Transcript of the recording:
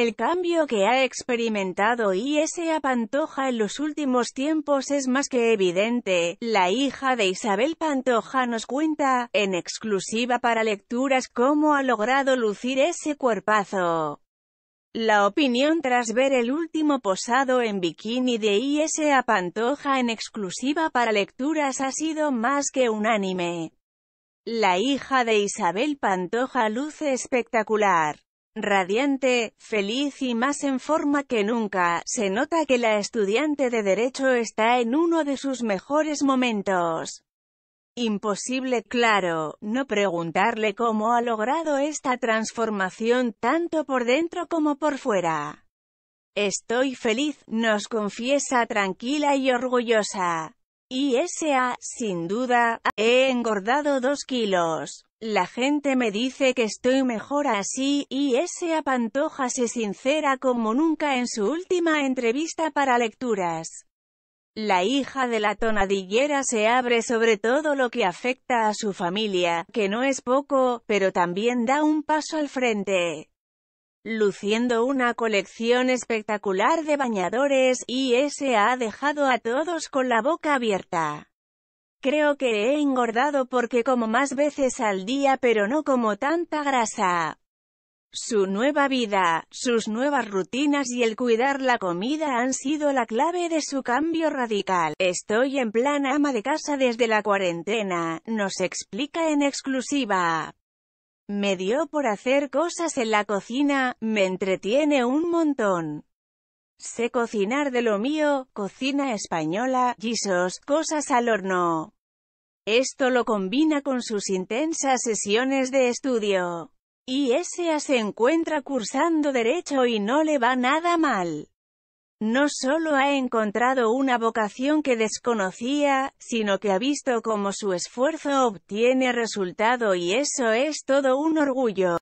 El cambio que ha experimentado Isa Pantoja en los últimos tiempos es más que evidente. La hija de Isabel Pantoja nos cuenta, en exclusiva para lecturas, cómo ha logrado lucir ese cuerpazo. La opinión tras ver el último posado en bikini de Isa Pantoja en exclusiva para lecturas ha sido más que unánime. La hija de Isabel Pantoja luce espectacular. Radiante, feliz y más en forma que nunca, se nota que la estudiante de Derecho está en uno de sus mejores momentos. Imposible, claro, no preguntarle cómo ha logrado esta transformación tanto por dentro como por fuera. Estoy feliz, nos confiesa tranquila y orgullosa. Y esa, sin duda, he engordado dos kilos. La gente me dice que estoy mejor así, y esa Pantoja se sincera como nunca en su última entrevista para lecturas. La hija de la tonadillera se abre sobre todo lo que afecta a su familia, que no es poco, pero también da un paso al frente. Luciendo una colección espectacular de bañadores, y ese ha dejado a todos con la boca abierta. Creo que he engordado porque como más veces al día pero no como tanta grasa. Su nueva vida, sus nuevas rutinas y el cuidar la comida han sido la clave de su cambio radical. Estoy en plan ama de casa desde la cuarentena, nos explica en exclusiva. Me dio por hacer cosas en la cocina, me entretiene un montón. Sé cocinar de lo mío, cocina española, guisos, cosas al horno. Esto lo combina con sus intensas sesiones de estudio. Y ese se encuentra cursando Derecho y no le va nada mal. No solo ha encontrado una vocación que desconocía, sino que ha visto cómo su esfuerzo obtiene resultado y eso es todo un orgullo.